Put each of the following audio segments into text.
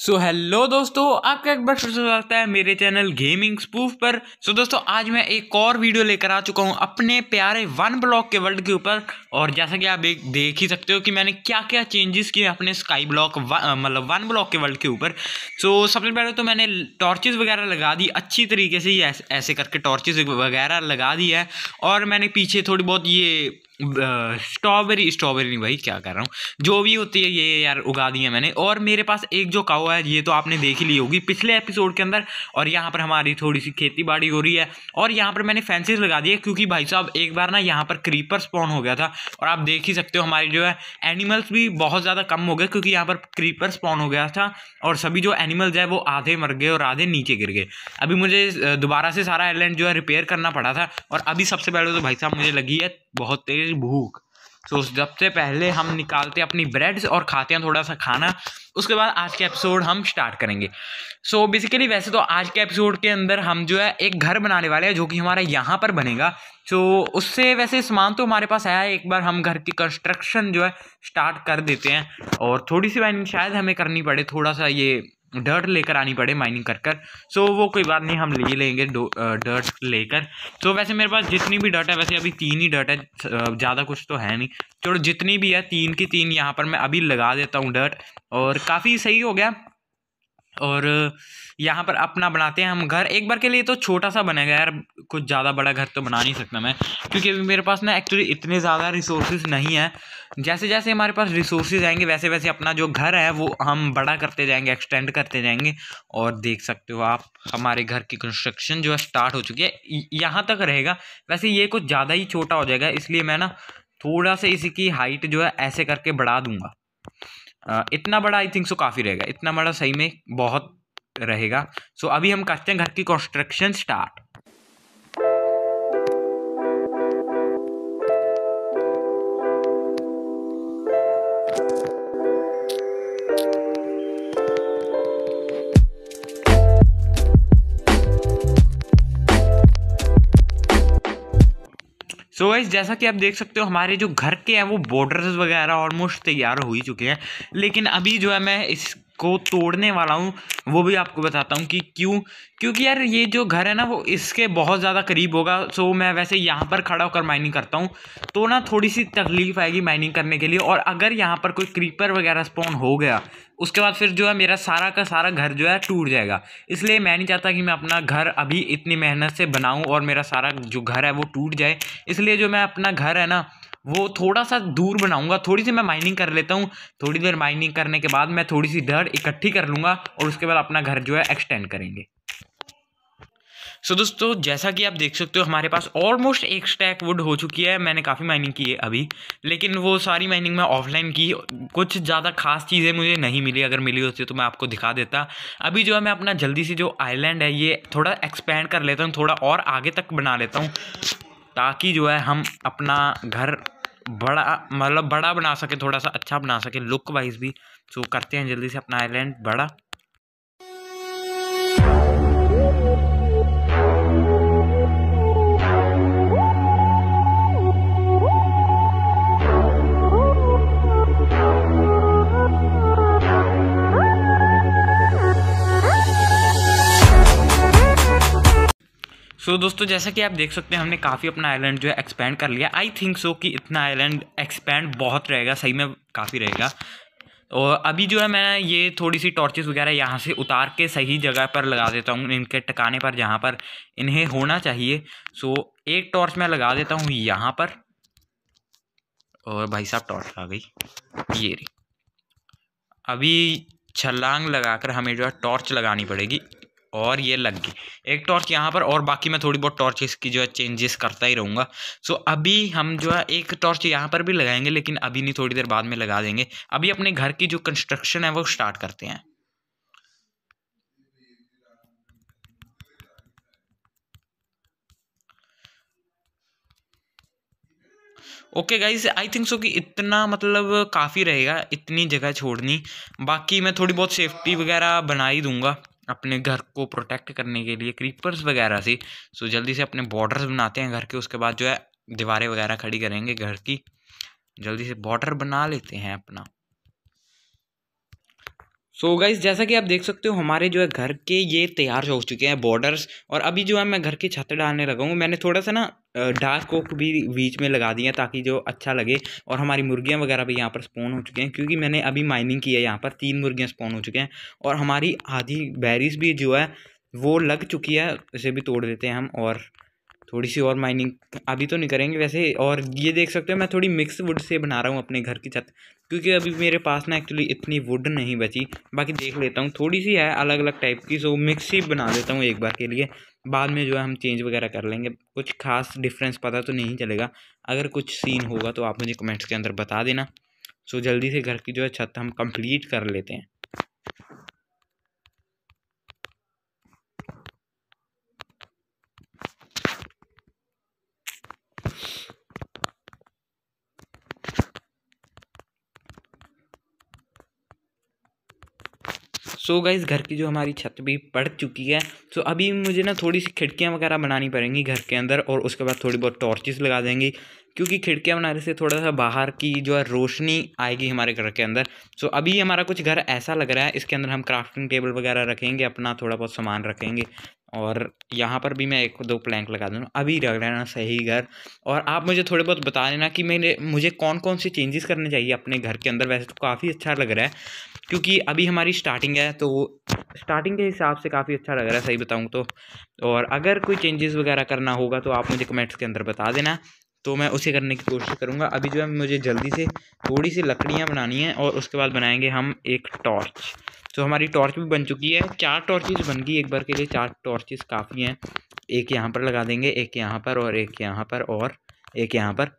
सो so, hello दोस्तों आपका एक बार फिर से स्वागत है मेरे चैनल गेमिंग स्पूफ पर सो so, दोस्तों आज मैं एक और वीडियो लेकर आ चुका हूँ अपने प्यारे वन ब्लॉक के वर्ल्ड के ऊपर और जैसा कि आप एक देख ही सकते हो कि मैंने क्या क्या चेंजेस किए अपने स्काई ब्लॉक मतलब वन ब्लॉक के वर्ल्ड के ऊपर सो so, सबसे पहले तो मैंने टॉर्चेज वगैरह लगा दी अच्छी तरीके से ऐसे करके टॉर्चेज वगैरह लगा दी है और मैंने पीछे थोड़ी बहुत ये स्ट्रॉबेरी स्ट्रॉबेरी नहीं भाई क्या कर रहा हूँ जो भी होती है ये यार उगा दी है मैंने और मेरे पास एक जो काऊ है ये तो आपने देख ही ली होगी पिछले एपिसोड के अंदर और यहाँ पर हमारी थोड़ी सी खेती बाड़ी हो रही है और यहाँ पर मैंने फेंसिस लगा दी है क्योंकि भाई साहब एक बार ना यहाँ पर क्रीपर स्पॉन हो गया था और आप देख ही सकते हो हमारे जो है एनिमल्स भी बहुत ज़्यादा कम हो गए क्योंकि यहाँ पर क्रीपर स्पॉन हो गया था और सभी जो एनिमल्स है वो आधे मर गए और आधे नीचे गिर गए अभी मुझे दोबारा से सारा आइलैंड जो है रिपेयर करना पड़ा था और अभी सबसे पहले तो भाई साहब मुझे लगी है बहुत तेज भूख तो सबसे पहले हम निकालते हैं अपनी ब्रेड्स और खाते हैं थोड़ा सा खाना उसके बाद आज के एपिसोड हम स्टार्ट करेंगे सो so बेसिकली वैसे तो आज के एपिसोड के अंदर हम जो है एक घर बनाने वाले हैं जो कि हमारा यहाँ पर बनेगा सो so उससे वैसे सामान तो हमारे पास आया है एक बार हम घर की कंस्ट्रक्शन जो है स्टार्ट कर देते हैं और थोड़ी सी वाइनिंग शायद हमें करनी पड़े थोड़ा सा ये डर्ट लेकर आनी पड़े माइनिंग कर कर सो वो कोई बात नहीं हम ले लेंगे डर्ट लेकर तो वैसे मेरे पास जितनी भी डर्ट है वैसे अभी तीन ही डर्ट है ज़्यादा कुछ तो है नहीं चलो जितनी भी है तीन की तीन यहाँ पर मैं अभी लगा देता हूँ डर्ट और काफ़ी सही हो गया और यहाँ पर अपना बनाते हैं हम घर एक बार के लिए तो छोटा सा बनेगा यार कुछ ज़्यादा बड़ा घर तो बना नहीं सकता मैं क्योंकि अभी मेरे पास ना एक्चुअली इतने ज़्यादा रिसोर्सेज नहीं है जैसे जैसे हमारे पास रिसोर्सेज आएंगे वैसे वैसे अपना जो घर है वो हम बड़ा करते जाएंगे एक्सटेंड करते जाएंगे और देख सकते हो आप हमारे घर की कंस्ट्रक्शन जो है स्टार्ट हो चुकी है यहाँ तक रहेगा वैसे ये कुछ ज़्यादा ही छोटा हो जाएगा इसलिए मैं ना थोड़ा सा की हाइट जो है ऐसे करके बढ़ा दूँगा इतना बड़ा आई थिंक सो काफ़ी रहेगा इतना बड़ा सही में बहुत रहेगा सो so, अभी हम करते हैं घर की construction start so so wise जैसा कि आप देख सकते हो हमारे जो घर के हैं वो बॉर्डर्स वगैरह ऑलमोस्ट तैयार हो ही चुके हैं लेकिन अभी जो है मैं इस को तोड़ने वाला हूँ वो भी आपको बताता हूँ कि क्यों क्योंकि यार ये जो घर है ना वो इसके बहुत ज़्यादा करीब होगा सो मैं वैसे यहाँ पर खड़ा होकर माइनिंग करता हूँ तो ना थोड़ी सी तकलीफ आएगी माइनिंग करने के लिए और अगर यहाँ पर कोई क्रीपर वगैरह स्पॉन हो गया उसके बाद फिर जो है मेरा सारा का सारा घर जो है टूट जाएगा इसलिए मैं नहीं चाहता कि मैं अपना घर अभी इतनी मेहनत से बनाऊँ और मेरा सारा जो घर है वो टूट जाए इसलिए जो मैं अपना घर है ना वो थोड़ा सा दूर बनाऊंगा थोड़ी सी मैं माइनिंग कर लेता हूँ थोड़ी देर माइनिंग करने के बाद मैं थोड़ी सी डर इकट्ठी कर लूँगा और उसके बाद अपना घर जो है एक्सटेंड करेंगे सो so, दोस्तों जैसा कि आप देख सकते हो हमारे पास ऑलमोस्ट एक स्टैक वुड हो चुकी है मैंने काफ़ी माइनिंग की है अभी लेकिन वो सारी माइनिंग मैं ऑफलाइन की कुछ ज़्यादा खास चीज़ें मुझे नहीं मिली अगर मिली होती तो मैं आपको दिखा देता अभी जो है मैं अपना जल्दी से जो आइलैंड है ये थोड़ा एक्सपेंड कर लेता हूँ थोड़ा और आगे तक बना लेता हूँ ताकि जो है हम अपना घर बड़ा मतलब बड़ा बना सकें थोड़ा सा अच्छा बना सकें लुक वाइज़ भी सो करते हैं जल्दी से अपना आइलैंड बड़ा सो so, दोस्तों जैसा कि आप देख सकते हैं हमने काफ़ी अपना आइलैंड जो है एक्सपेंड कर लिया आई थिंक सो कि इतना आइलैंड एक्सपेंड बहुत रहेगा सही में काफ़ी रहेगा और अभी जो है मैं ये थोड़ी सी टॉर्चेस वगैरह यहाँ से उतार के सही जगह पर लगा देता हूँ इनके टकाने पर जहाँ पर इन्हें होना चाहिए सो एक टॉर्च मैं लगा देता हूँ यहाँ पर और भाई साहब टॉर्च आ गई ये अभी छलांग लगाकर हमें जो है टॉर्च लगानी पड़ेगी और ये लग गई एक टॉर्च यहाँ पर और बाकी मैं थोड़ी बहुत टॉर्चेस की जो है चेंजेस करता ही रहूँगा सो अभी हम जो है एक टॉर्च यहाँ पर भी लगाएंगे लेकिन अभी नहीं थोड़ी देर बाद में लगा देंगे अभी अपने घर की जो कंस्ट्रक्शन है वो स्टार्ट करते हैं okay guys I think so कि इतना मतलब काफ़ी रहेगा इतनी जगह छोड़नी बाकी मैं थोड़ी बहुत सेफ्टी वगैरह बना ही दूंगा अपने घर को प्रोटेक्ट करने के लिए क्रीपर्स वगैरह से सो जल्दी से अपने बॉर्डर्स बनाते हैं घर के उसके बाद जो है दीवारें वगैरह खड़ी करेंगे घर की जल्दी से बॉर्डर बना लेते हैं अपना सो so गाइज जैसा कि आप देख सकते हो हमारे जो है घर के ये तैयार हो चुके हैं बॉर्डर्स और अभी जो है मैं घर की छत डालने लगा हूँ मैंने थोड़ा सा ना डार्क ओक भी बीच में लगा दिया ताकि जो अच्छा लगे और हमारी मुर्गियाँ वगैरह भी यहाँ पर स्पोन हो चुके हैं क्योंकि मैंने अभी माइनिंग की है यहाँ पर तीन मुर्गियाँ स्पोन हो चुके हैं और हमारी आधी बैरीज भी जो है वो लग चुकी है इसे भी तोड़ देते हैं हम और थोड़ी सी और माइनिंग अभी तो नहीं करेंगे वैसे और ये देख सकते हो मैं थोड़ी मिक्स वुड से बना रहा हूँ अपने घर की छत क्योंकि अभी मेरे पास ना एक्चुअली इतनी वुड नहीं बची बाकी देख लेता हूँ थोड़ी सी है अलग अलग टाइप की सो मिक्स ही बना लेता हूँ एक बार के लिए बाद में जो है हम चेंज वगैरह कर लेंगे कुछ खास डिफरेंस पता तो नहीं चलेगा अगर कुछ सीन होगा तो आप मुझे कमेंट्स के अंदर बता देना सो जल्दी से घर की जो है छत हम कम्प्लीट कर लेते हैं सो so गाइज़ घर की जो हमारी छत भी पड़ चुकी है सो so अभी मुझे ना थोड़ी सी खिड़कियाँ वगैरह बनानी पड़ेंगी घर के अंदर और उसके बाद थोड़ी बहुत टॉर्चेस लगा देंगी क्योंकि खिड़कियाँ बनाने से थोड़ा सा बाहर की जो है रोशनी आएगी हमारे घर के अंदर सो so अभी हमारा कुछ घर ऐसा लग रहा है इसके अंदर हम क्राफ्टिंग टेबल वगैरह रखेंगे अपना थोड़ा बहुत सामान रखेंगे और यहाँ पर भी मैं एक दो प्लैंक लगा दूँ अभी लग रहा है ना सही घर और आप मुझे थोड़े बहुत बता देना कि मेरे मुझे कौन कौन से चेंजेस करने चाहिए अपने घर के अंदर वैसे तो काफ़ी अच्छा लग रहा है क्योंकि अभी हमारी स्टार्टिंग है तो स्टार्टिंग के हिसाब से काफ़ी अच्छा लग रहा है सही बताऊँ तो और अगर कोई चेंजेस वगैरह करना होगा तो आप मुझे कमेंट्स के अंदर बता देना तो मैं उसे करने की कोशिश करूँगा अभी जो है मुझे जल्दी से थोड़ी सी लकड़ियाँ बनानी है और उसके बाद बनाएंगे हम एक टॉर्च तो हमारी टॉर्च भी बन चुकी है चार टॉर्चेज़ बन गई एक बार के लिए चार टॉर्चेज़ काफ़ी हैं एक यहाँ पर लगा देंगे एक यहाँ पर और एक यहाँ पर और एक यहाँ पर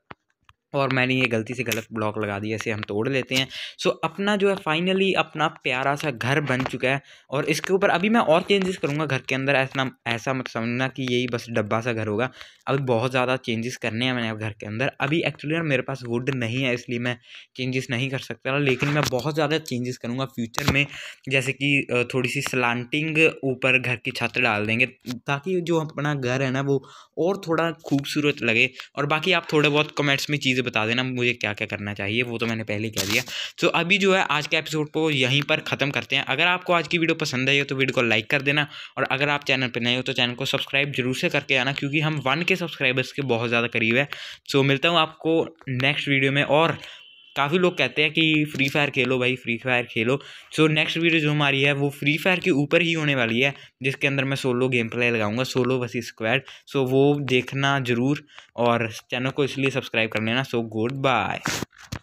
और मैंने ये गलती से गलत ब्लॉक लगा दिया इसे हम तोड़ लेते हैं सो अपना जो है फाइनली अपना प्यारा सा घर बन चुका है और इसके ऊपर अभी मैं और चेंजेस करूँगा घर के अंदर ऐसा ऐसा मत समझना कि यही बस डब्बा सा घर होगा अभी बहुत ज़्यादा चेंजेस करने हैं मैंने अब घर के अंदर अभी एक्चुअली ना मेरे पास वुड नहीं है इसलिए मैं चेंजेस नहीं कर सकता लेकिन मैं बहुत ज़्यादा चेंजेस करूँगा फ्यूचर में जैसे कि थोड़ी सी स्लांटिंग ऊपर घर की छत डाल देंगे ताकि जो अपना घर है ना वो और थोड़ा खूबसूरत लगे और बाकी आप थोड़े बहुत कमेंट्स में चीज़ चीज़ें बता देना मुझे क्या क्या करना चाहिए वो तो मैंने पहले ही कह दिया तो अभी जो है आज के एपिसोड को यहीं पर ख़त्म करते हैं अगर आपको आज की वीडियो पसंद आई हो तो वीडियो को लाइक कर देना और अगर आप चैनल पर नए हो तो चैनल को सब्सक्राइब जरूर से करके आना क्योंकि हम वन के सब्सक्राइबर्स के बहुत ज़्यादा करीब है सो तो मिलता हूँ आपको नेक्स्ट वीडियो में और काफ़ी लोग कहते हैं कि फ्री फायर खेलो भाई फ्री फायर खेलो सो नेक्स्ट वीडियो जो हमारी है वो फ्री फायर के ऊपर ही होने वाली है जिसके अंदर मैं सोलो गेम प्ले लगाऊंगा सोलो वसी स्क्वाड सो वो देखना ज़रूर और चैनल को इसलिए सब्सक्राइब कर लेना सो गुड बाय